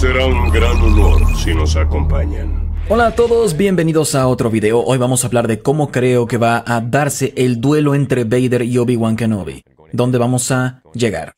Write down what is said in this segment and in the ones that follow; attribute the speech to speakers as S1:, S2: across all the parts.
S1: Será un gran honor si nos acompañan. Hola a todos, bienvenidos a otro video. Hoy vamos a hablar de cómo creo que va a darse el duelo entre Vader y Obi-Wan Kenobi. ¿Dónde vamos a llegar?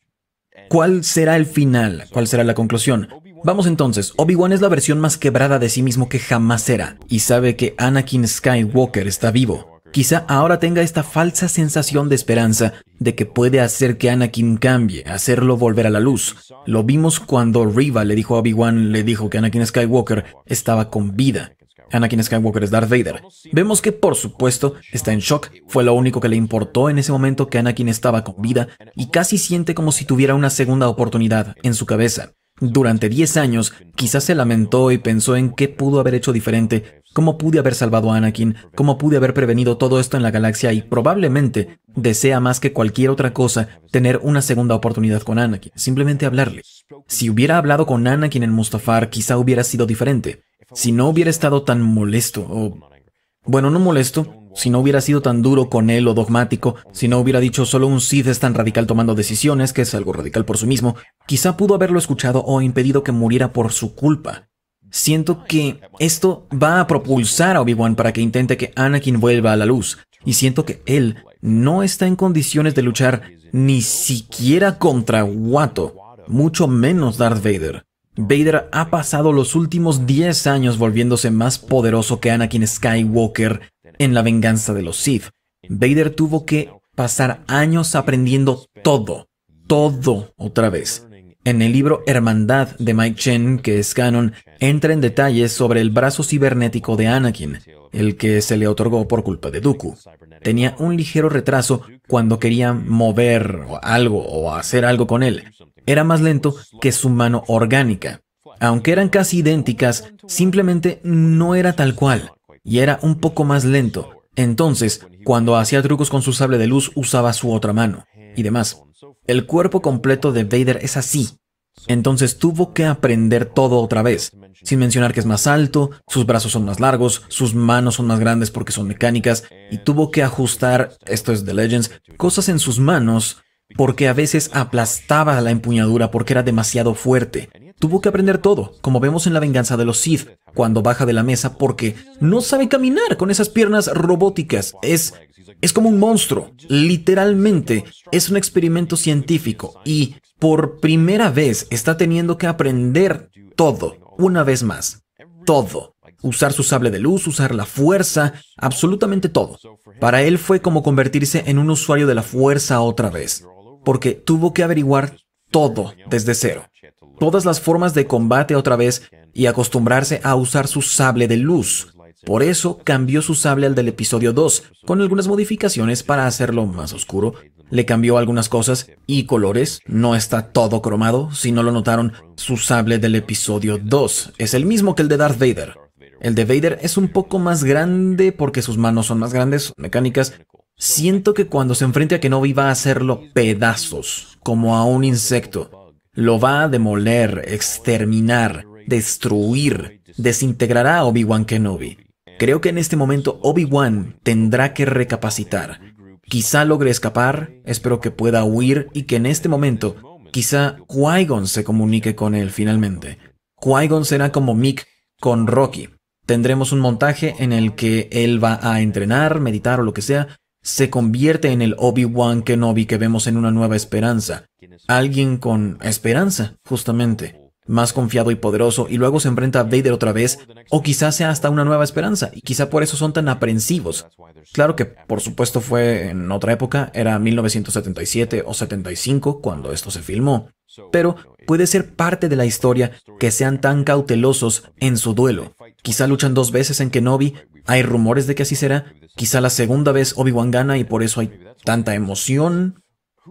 S1: ¿Cuál será el final? ¿Cuál será la conclusión? Vamos entonces, Obi-Wan es la versión más quebrada de sí mismo que jamás era y sabe que Anakin Skywalker está vivo, Quizá ahora tenga esta falsa sensación de esperanza de que puede hacer que Anakin cambie, hacerlo volver a la luz. Lo vimos cuando Riva le dijo a Obi-Wan, le dijo que Anakin Skywalker estaba con vida. Anakin Skywalker es Darth Vader. Vemos que, por supuesto, está en shock. Fue lo único que le importó en ese momento que Anakin estaba con vida y casi siente como si tuviera una segunda oportunidad en su cabeza. Durante 10 años, quizás se lamentó y pensó en qué pudo haber hecho diferente ¿Cómo pude haber salvado a Anakin? ¿Cómo pude haber prevenido todo esto en la galaxia? Y probablemente desea más que cualquier otra cosa tener una segunda oportunidad con Anakin, simplemente hablarle. Si hubiera hablado con Anakin en Mustafar, quizá hubiera sido diferente. Si no hubiera estado tan molesto, o... Bueno, no molesto, si no hubiera sido tan duro con él o dogmático, si no hubiera dicho solo un Sith es tan radical tomando decisiones, que es algo radical por sí mismo, quizá pudo haberlo escuchado o impedido que muriera por su culpa. Siento que esto va a propulsar a Obi-Wan para que intente que Anakin vuelva a la luz. Y siento que él no está en condiciones de luchar ni siquiera contra Watto, mucho menos Darth Vader. Vader ha pasado los últimos 10 años volviéndose más poderoso que Anakin Skywalker en la venganza de los Sith. Vader tuvo que pasar años aprendiendo todo, todo otra vez. En el libro Hermandad de Mike Chen, que es canon, entra en detalles sobre el brazo cibernético de Anakin, el que se le otorgó por culpa de Dooku. Tenía un ligero retraso cuando quería mover algo o hacer algo con él. Era más lento que su mano orgánica. Aunque eran casi idénticas, simplemente no era tal cual, y era un poco más lento. Entonces, cuando hacía trucos con su sable de luz, usaba su otra mano, y demás. El cuerpo completo de Vader es así. Entonces tuvo que aprender todo otra vez, sin mencionar que es más alto, sus brazos son más largos, sus manos son más grandes porque son mecánicas, y tuvo que ajustar, esto es The Legends, cosas en sus manos porque a veces aplastaba la empuñadura porque era demasiado fuerte. Tuvo que aprender todo, como vemos en la venganza de los Sith, cuando baja de la mesa porque no sabe caminar con esas piernas robóticas. Es, es como un monstruo, literalmente. Es un experimento científico y por primera vez está teniendo que aprender todo, una vez más. Todo. Usar su sable de luz, usar la fuerza, absolutamente todo. Para él fue como convertirse en un usuario de la fuerza otra vez, porque tuvo que averiguar todo desde cero todas las formas de combate otra vez y acostumbrarse a usar su sable de luz. Por eso cambió su sable al del episodio 2, con algunas modificaciones para hacerlo más oscuro. Le cambió algunas cosas y colores. No está todo cromado, si no lo notaron, su sable del episodio 2 es el mismo que el de Darth Vader. El de Vader es un poco más grande porque sus manos son más grandes, mecánicas. Siento que cuando se enfrenta a Kenobi va a hacerlo pedazos, como a un insecto. Lo va a demoler, exterminar, destruir, desintegrará a Obi-Wan Kenobi. Creo que en este momento Obi-Wan tendrá que recapacitar. Quizá logre escapar, espero que pueda huir y que en este momento quizá Qui-Gon se comunique con él finalmente. Qui-Gon será como Mick con Rocky. Tendremos un montaje en el que él va a entrenar, meditar o lo que sea, se convierte en el Obi-Wan Kenobi que vemos en Una Nueva Esperanza. Alguien con esperanza, justamente. Más confiado y poderoso, y luego se enfrenta a Vader otra vez, o quizás sea hasta una nueva esperanza, y quizá por eso son tan aprensivos. Claro que, por supuesto, fue en otra época, era 1977 o 75 cuando esto se filmó, pero puede ser parte de la historia que sean tan cautelosos en su duelo. Quizá luchan dos veces en Kenobi, hay rumores de que así será. Quizá la segunda vez Obi-Wan gana y por eso hay tanta emoción.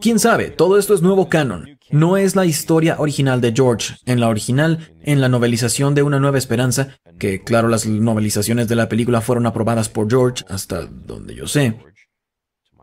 S1: ¿Quién sabe? Todo esto es nuevo canon. No es la historia original de George. En la original, en la novelización de Una Nueva Esperanza, que claro, las novelizaciones de la película fueron aprobadas por George, hasta donde yo sé.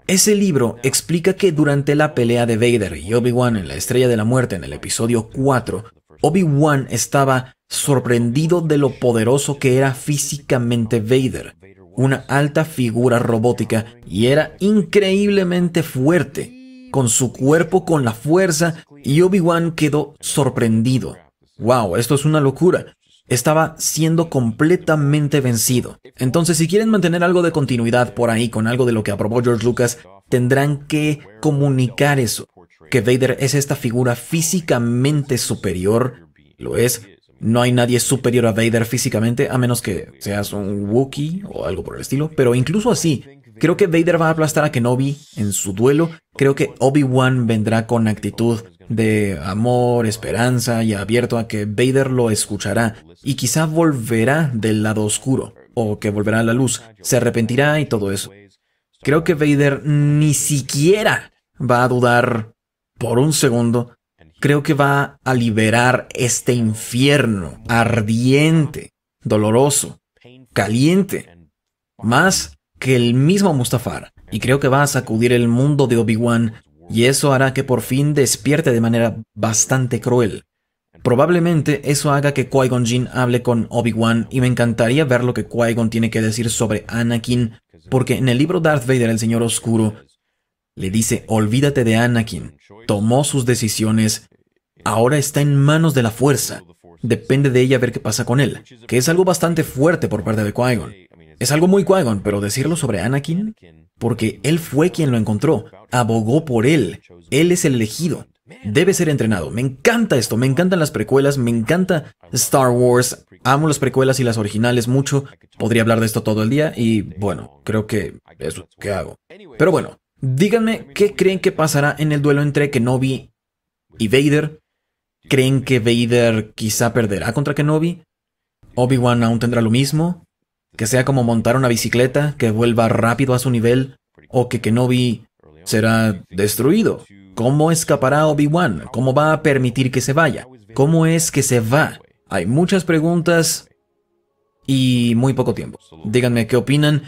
S1: Ese libro explica que durante la pelea de Vader y Obi-Wan en la Estrella de la Muerte en el episodio 4, Obi-Wan estaba sorprendido de lo poderoso que era físicamente Vader, una alta figura robótica, y era increíblemente fuerte, con su cuerpo con la fuerza, y Obi-Wan quedó sorprendido. ¡Wow! Esto es una locura. Estaba siendo completamente vencido. Entonces, si quieren mantener algo de continuidad por ahí con algo de lo que aprobó George Lucas, tendrán que comunicar eso. Que Vader es esta figura físicamente superior, lo es, no hay nadie superior a Vader físicamente, a menos que seas un Wookiee o algo por el estilo, pero incluso así, creo que Vader va a aplastar a Kenobi en su duelo, creo que Obi-Wan vendrá con actitud de amor, esperanza y abierto a que Vader lo escuchará y quizá volverá del lado oscuro, o que volverá a la luz, se arrepentirá y todo eso. Creo que Vader ni siquiera va a dudar por un segundo creo que va a liberar este infierno ardiente, doloroso, caliente, más que el mismo Mustafar. Y creo que va a sacudir el mundo de Obi-Wan y eso hará que por fin despierte de manera bastante cruel. Probablemente eso haga que Qui-Gon Jin hable con Obi-Wan y me encantaría ver lo que Qui-Gon tiene que decir sobre Anakin, porque en el libro Darth Vader el Señor Oscuro le dice, olvídate de Anakin, tomó sus decisiones, ahora está en manos de la fuerza, depende de ella ver qué pasa con él, que es algo bastante fuerte por parte de Qui-Gon. Es algo muy Qui-Gon, pero decirlo sobre Anakin, porque él fue quien lo encontró, abogó por él, él es el elegido, debe ser entrenado. Me encanta esto, me encantan las precuelas, me encanta Star Wars, amo las precuelas y las originales mucho, podría hablar de esto todo el día y bueno, creo que eso es lo que hago. Pero bueno, Díganme qué creen que pasará en el duelo entre Kenobi y Vader. ¿Creen que Vader quizá perderá contra Kenobi? ¿Obi-Wan aún tendrá lo mismo? ¿Que sea como montar una bicicleta que vuelva rápido a su nivel? ¿O que Kenobi será destruido? ¿Cómo escapará Obi-Wan? ¿Cómo va a permitir que se vaya? ¿Cómo es que se va? Hay muchas preguntas y muy poco tiempo. Díganme qué opinan.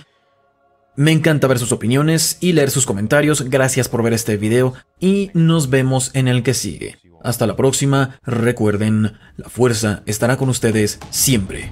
S1: Me encanta ver sus opiniones y leer sus comentarios, gracias por ver este video y nos vemos en el que sigue. Hasta la próxima, recuerden, la fuerza estará con ustedes siempre.